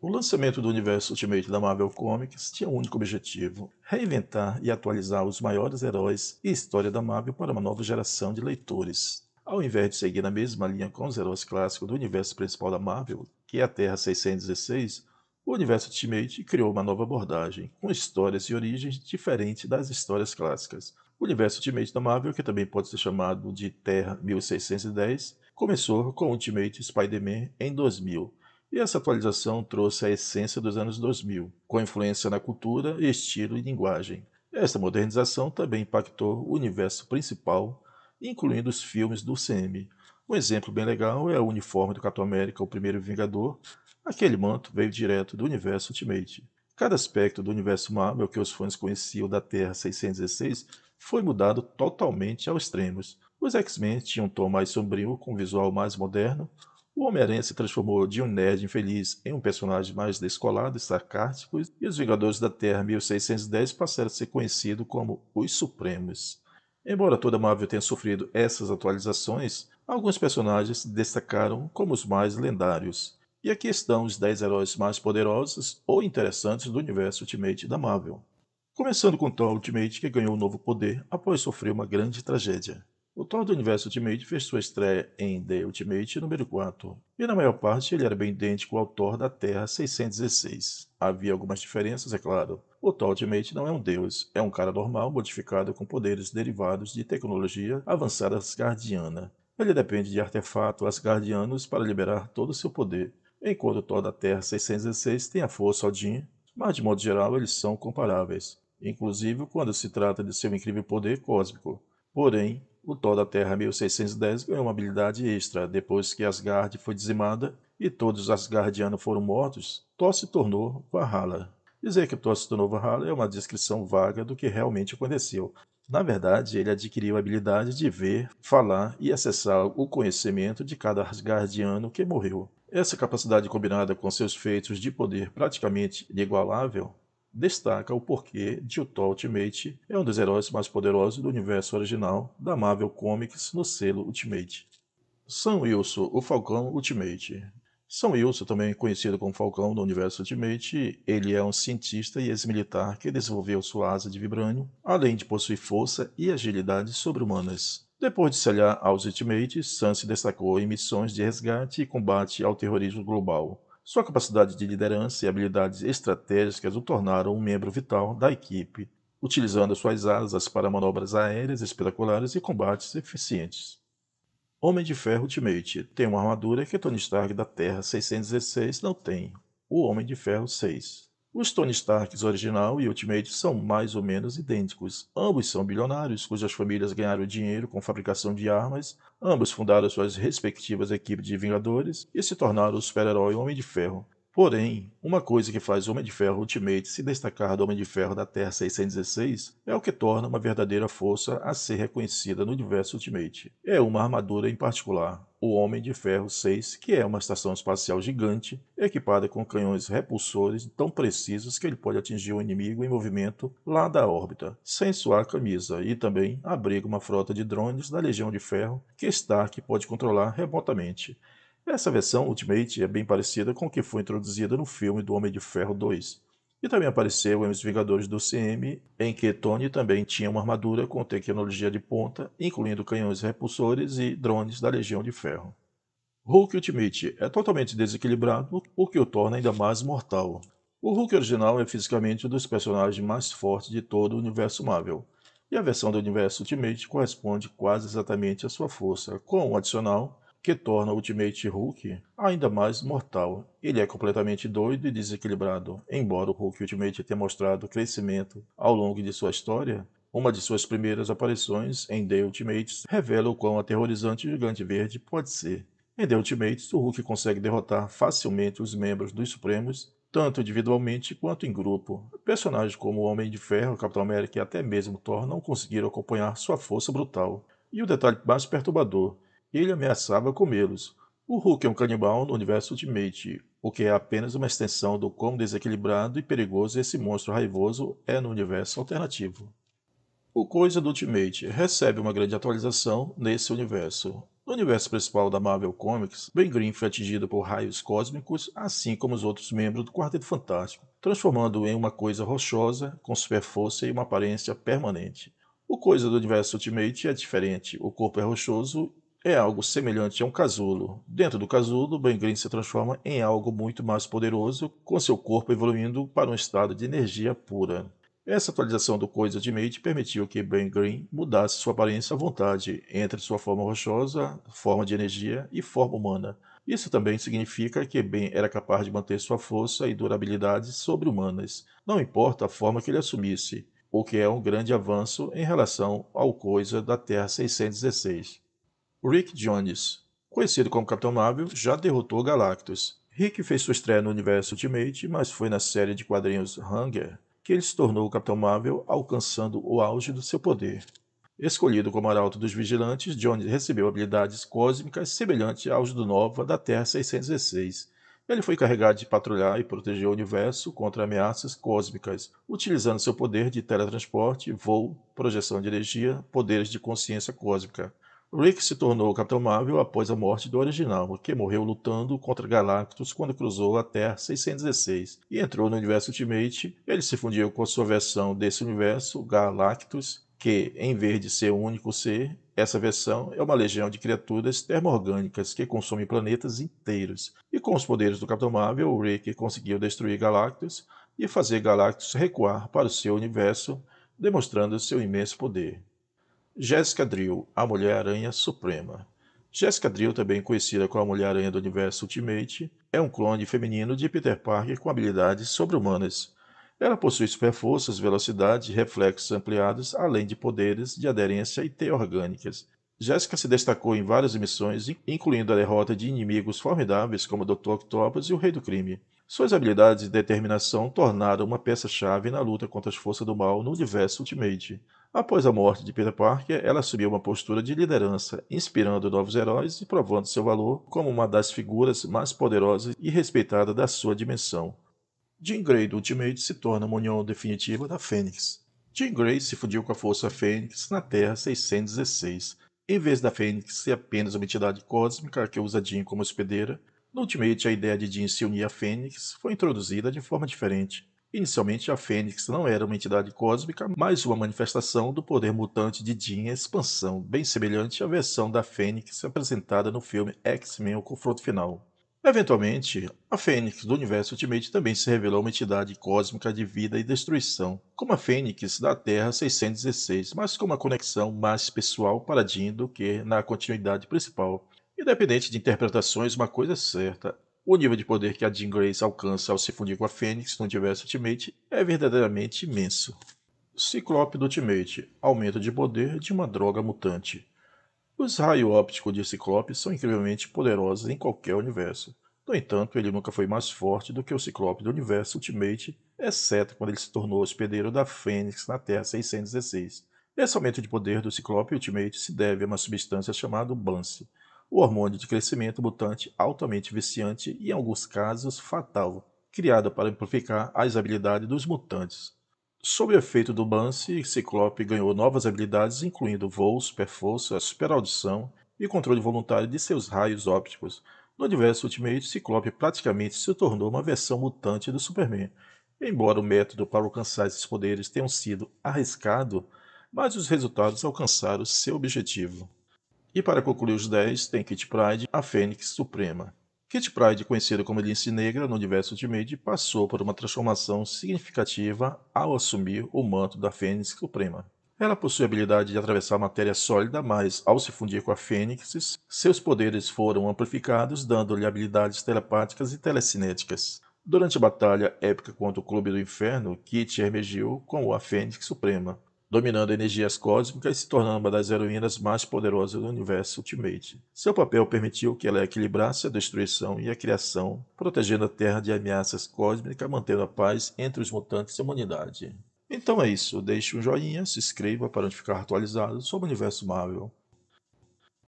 O lançamento do universo Ultimate da Marvel Comics tinha o um único objetivo: reinventar e atualizar os maiores heróis e história da Marvel para uma nova geração de leitores. Ao invés de seguir na mesma linha com os heróis clássicos do universo principal da Marvel, que é a Terra 616, o universo Ultimate criou uma nova abordagem, com histórias e origens diferentes das histórias clássicas. O universo Ultimate da Marvel, que também pode ser chamado de Terra 1610, começou com Ultimate Spider-Man em 2000, e essa atualização trouxe a essência dos anos 2000, com influência na cultura, estilo e linguagem. Esta modernização também impactou o universo principal, incluindo os filmes do CM. Um exemplo bem legal é o uniforme do Capitão América, o primeiro Vingador. Aquele manto veio direto do universo Ultimate. Cada aspecto do universo Marvel que os fãs conheciam da Terra 616 foi mudado totalmente aos extremos. Os X-Men tinham um tom mais sombrio, com um visual mais moderno, o Homem-Aranha se transformou de um nerd infeliz em um personagem mais descolado e sarcástico, e os Vingadores da Terra 1610 passaram a ser conhecidos como os Supremos. Embora toda a Marvel tenha sofrido essas atualizações, alguns personagens se destacaram como os mais lendários. E aqui estão os 10 heróis mais poderosos ou interessantes do universo Ultimate da Marvel. Começando com Thor Ultimate, que ganhou um novo poder após sofrer uma grande tragédia. O Thor do Universo Ultimate fez sua estreia em The Ultimate número 4, e na maior parte ele era bem idêntico ao Thor da Terra 616. Havia algumas diferenças, é claro. O Thor Ultimate não é um deus, é um cara normal modificado com poderes derivados de tecnologia avançada asgardiana. Ele depende de artefatos asgardianos para liberar todo o seu poder, enquanto o Thor da Terra 616 tem a força Odin, mas de modo geral eles são comparáveis, inclusive quando se trata de seu incrível poder cósmico. Porém, o Thor da Terra 1610 ganhou uma habilidade extra. Depois que Asgard foi dizimada e todos os Asgardianos foram mortos, Thor se tornou Valhalla. Dizer que Thor se tornou Valhalla é uma descrição vaga do que realmente aconteceu. Na verdade, ele adquiriu a habilidade de ver, falar e acessar o conhecimento de cada Asgardiano que morreu. Essa capacidade combinada com seus feitos de poder praticamente inigualável destaca o porquê de Thor Ultimate é um dos heróis mais poderosos do universo original da Marvel Comics no selo Ultimate. Sam Wilson, o Falcão Ultimate. Sam Wilson, também conhecido como Falcão do Universo Ultimate, ele é um cientista e ex-militar que desenvolveu sua asa de vibrânio, além de possuir força e agilidade sobre-humanas. Depois de se aliar aos Ultimates, Sam se destacou em missões de resgate e combate ao terrorismo global, sua capacidade de liderança e habilidades estratégicas o tornaram um membro vital da equipe, utilizando suas asas para manobras aéreas espetaculares e combates eficientes. Homem de Ferro Ultimate tem uma armadura que Tony Stark da Terra 616 não tem, o Homem de Ferro 6. Os Tony Starks original e Ultimate são mais ou menos idênticos. Ambos são bilionários, cujas famílias ganharam dinheiro com fabricação de armas, ambos fundaram suas respectivas equipes de Vingadores e se tornaram o super-herói Homem de Ferro. Porém, uma coisa que faz o Homem de Ferro Ultimate se destacar do Homem de Ferro da Terra 616 é o que torna uma verdadeira força a ser reconhecida no universo Ultimate. É uma armadura em particular, o Homem de Ferro 6, que é uma estação espacial gigante, equipada com canhões repulsores tão precisos que ele pode atingir o inimigo em movimento lá da órbita, sem suar a camisa, e também abriga uma frota de drones da Legião de Ferro que Stark pode controlar remotamente. Essa versão Ultimate é bem parecida com o que foi introduzida no filme do Homem de Ferro 2, e também apareceu em Os Vingadores do CM, em que Tony também tinha uma armadura com tecnologia de ponta, incluindo canhões repulsores e drones da Legião de Ferro. Hulk Ultimate é totalmente desequilibrado, o que o torna ainda mais mortal. O Hulk original é fisicamente um dos personagens mais fortes de todo o universo Marvel, e a versão do universo Ultimate corresponde quase exatamente à sua força, com um adicional que torna o Ultimate Hulk ainda mais mortal. Ele é completamente doido e desequilibrado. Embora o Hulk Ultimate tenha mostrado crescimento ao longo de sua história, uma de suas primeiras aparições em The Ultimates revela o quão aterrorizante o Gigante Verde pode ser. Em The Ultimates, o Hulk consegue derrotar facilmente os membros dos Supremos, tanto individualmente quanto em grupo. Personagens como o Homem de Ferro, Capitão América e até mesmo Thor não conseguiram acompanhar sua força brutal. E o detalhe mais perturbador ele ameaçava comê-los. O Hulk é um canibal no universo Ultimate, o que é apenas uma extensão do quão desequilibrado e perigoso esse monstro raivoso é no universo alternativo. O Coisa do Ultimate recebe uma grande atualização nesse universo. No universo principal da Marvel Comics, Ben Grimm foi atingido por raios cósmicos, assim como os outros membros do Quarteto Fantástico, transformando-o em uma coisa rochosa, com super força e uma aparência permanente. O Coisa do universo Ultimate é diferente, o corpo é rochoso é algo semelhante a um casulo. Dentro do casulo, Ben green se transforma em algo muito mais poderoso, com seu corpo evoluindo para um estado de energia pura. Essa atualização do Coisa de Mate permitiu que Ben Green mudasse sua aparência à vontade, entre sua forma rochosa, forma de energia e forma humana. Isso também significa que Ben era capaz de manter sua força e durabilidade sobre-humanas, não importa a forma que ele assumisse, o que é um grande avanço em relação ao Coisa da Terra 616. Rick Jones, conhecido como Capitão Marvel, já derrotou Galactus. Rick fez sua estreia no universo Ultimate, mas foi na série de quadrinhos Hunger que ele se tornou o Capitão Marvel, alcançando o auge do seu poder. Escolhido como arauto dos vigilantes, Jones recebeu habilidades cósmicas semelhantes aos do Nova da Terra 616. Ele foi encarregado de patrulhar e proteger o universo contra ameaças cósmicas, utilizando seu poder de teletransporte, voo, projeção de energia, poderes de consciência cósmica. Rick se tornou Capitão Marvel após a morte do original, que morreu lutando contra Galactus quando cruzou a Terra 616 e entrou no universo Ultimate. Ele se fundiu com a sua versão desse universo, Galactus, que, em vez de ser um único ser, essa versão é uma legião de criaturas termoorgânicas que consomem planetas inteiros. E com os poderes do Capitão Marvel, Rick conseguiu destruir Galactus e fazer Galactus recuar para o seu universo, demonstrando seu imenso poder. Jessica Drill, a Mulher-Aranha Suprema. Jessica Drill, também conhecida como a Mulher-Aranha do Universo Ultimate, é um clone feminino de Peter Parker com habilidades sobre-humanas. Ela possui superforças, velocidade, reflexos ampliados, além de poderes de aderência e T orgânicas. Jessica se destacou em várias missões, incluindo a derrota de inimigos formidáveis como o Dr. Octopus e o Rei do Crime. Suas habilidades e determinação tornaram uma peça-chave na luta contra as forças do mal no universo Ultimate. Após a morte de Peter Parker, ela assumiu uma postura de liderança, inspirando novos heróis e provando seu valor como uma das figuras mais poderosas e respeitada da sua dimensão. Jean Grey do Ultimate se torna uma união definitiva da Fênix. Jean Grey se fundiu com a Força Fênix na Terra 616. Em vez da Fênix ser apenas uma entidade cósmica que usa Jean como hospedeira, no Ultimate a ideia de Jean se unir à Fênix foi introduzida de forma diferente. Inicialmente, a Fênix não era uma entidade cósmica, mas uma manifestação do poder mutante de Jean em expansão, bem semelhante à versão da Fênix apresentada no filme X-Men O Confronto Final. Eventualmente, a Fênix do universo Ultimate também se revelou uma entidade cósmica de vida e destruição, como a Fênix da Terra 616, mas com uma conexão mais pessoal para Jean do que na continuidade principal. Independente de interpretações, uma coisa é certa: o nível de poder que a Jean Grace alcança ao se fundir com a Fênix no universo Ultimate é verdadeiramente imenso. Ciclope do Ultimate aumento de poder de uma droga mutante. Os raios ópticos de Ciclope são incrivelmente poderosos em qualquer universo. No entanto, ele nunca foi mais forte do que o Ciclope do universo Ultimate, exceto quando ele se tornou hospedeiro da Fênix na Terra 616. Esse aumento de poder do Ciclope Ultimate se deve a uma substância chamada Bance, o hormônio de crescimento mutante altamente viciante e, em alguns casos, fatal, criado para amplificar as habilidades dos mutantes. Sob o efeito do Bance, Ciclope ganhou novas habilidades, incluindo voo, superforça, superaudição e controle voluntário de seus raios ópticos. No universo Ultimate, Ciclope praticamente se tornou uma versão mutante do Superman. Embora o método para alcançar esses poderes tenha sido arriscado, mas os resultados alcançaram seu objetivo. E para concluir os 10, tem Kit Pride, a Fênix Suprema. Kit Pride, conhecida como Lince Negra no universo Ultimate, passou por uma transformação significativa ao assumir o manto da Fênix Suprema. Ela possui a habilidade de atravessar matéria sólida, mas ao se fundir com a Fênix, seus poderes foram amplificados, dando-lhe habilidades telepáticas e telecinéticas. Durante a batalha épica contra o Clube do Inferno, Kit emergiu com a Fênix Suprema, dominando energias cósmicas e se tornando uma das heroínas mais poderosas do universo Ultimate. Seu papel permitiu que ela equilibrasse a destruição e a criação, protegendo a Terra de ameaças cósmicas, mantendo a paz entre os mutantes e a humanidade. Então é isso, deixe um joinha, se inscreva para ficar atualizado sobre o universo Marvel.